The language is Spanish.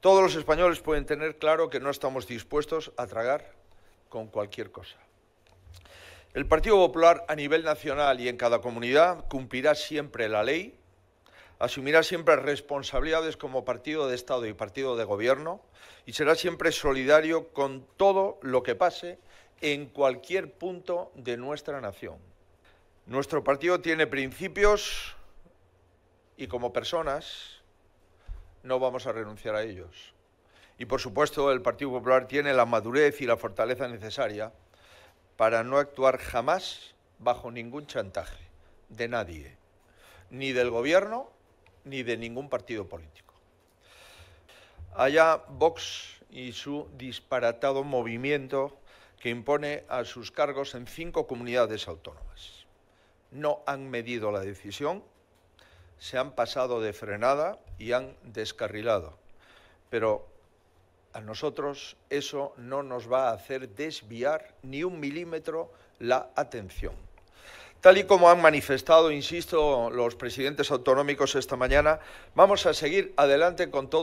Todos los españoles pueden tener claro que no estamos dispuestos a tragar con cualquier cosa. El Partido Popular a nivel nacional y en cada comunidad cumplirá siempre la ley, asumirá siempre responsabilidades como partido de Estado y partido de Gobierno y será siempre solidario con todo lo que pase en cualquier punto de nuestra nación. Nuestro partido tiene principios y como personas no vamos a renunciar a ellos. Y por supuesto, el Partido Popular tiene la madurez y la fortaleza necesaria para no actuar jamás bajo ningún chantaje de nadie, ni del gobierno ni de ningún partido político. Allá Vox y su disparatado movimiento que impone a sus cargos en cinco comunidades autónomas. No han medido la decisión se han pasado de frenada y han descarrilado. Pero a nosotros eso no nos va a hacer desviar ni un milímetro la atención. Tal y como han manifestado, insisto, los presidentes autonómicos esta mañana, vamos a seguir adelante con todo.